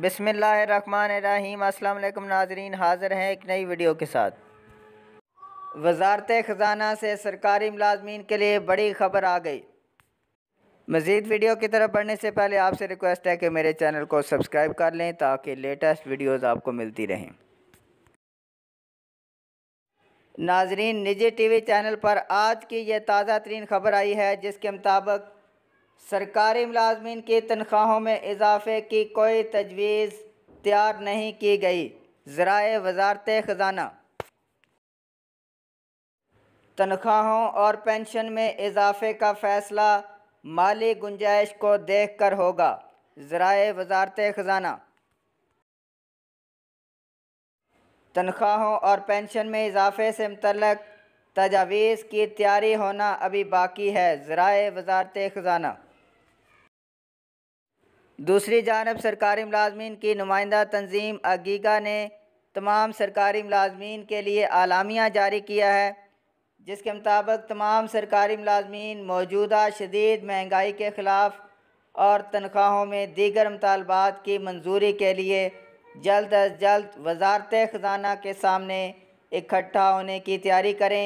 बिसमीम अल्लाम नाजरीन हाज़िर हैं एक नई वीडियो के साथ वजारत ख़जाना से सरकारी मुलाजमीन के लिए बड़ी खबर आ गई मज़ीद वीडियो की तरफ बढ़ने से पहले आपसे रिक्वेस्ट है कि मेरे चैनल को सब्सक्राइब कर लें ताकि लेटेस्ट वीडियोज़ आपको मिलती रहें नाजरीन निजी टी वी चैनल पर आज की यह ताज़ा तरीन खबर आई है जिसके मुताबिक सरकारी मुलाजमन की तनख्वाहों में इजाफे की कोई तजवीज़ तैयार नहीं की गई ज़राए वजारत ख़जाना तनख्वाहों और पेंशन में इजाफे का फ़ैसला माली गुंजाइश को देख कर होगा ज़राए वजारत ख़जाना तनख्वाहों और पेंशन में इजाफे से मतलब तजावीज़ की तैयारी होना अभी बाकी है ज़राए वजारत ख़जाना दूसरी जानब सरकारी मुलाजमीन की नुमाइंदा तंजीम अगीगा ने तमाम सरकारी मुलाजमीन के लिए आलामिया जारी किया है जिसके मुताबिक तमाम सरकारी मुलाजमीन मौजूदा शदीद महंगाई के ख़िलाफ़ और तनख्वाहों में दीगर मुतालबात की मंजूरी के लिए जल्द अज जल्द वजारत ख़जाना के सामने इकट्ठा होने की तैयारी करें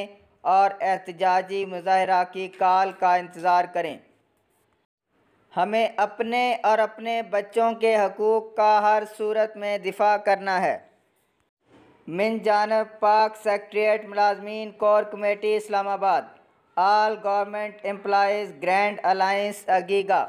और एहतजाजी मुजाहरा की कॉल का इंतज़ार करें हमें अपने और अपने बच्चों के हकूक़ का हर सूरत में दिफा करना है मिन जानब पाक सेक्रट्रियट मुलाजमीन core committee Islamabad all government employees grand alliance अगीगा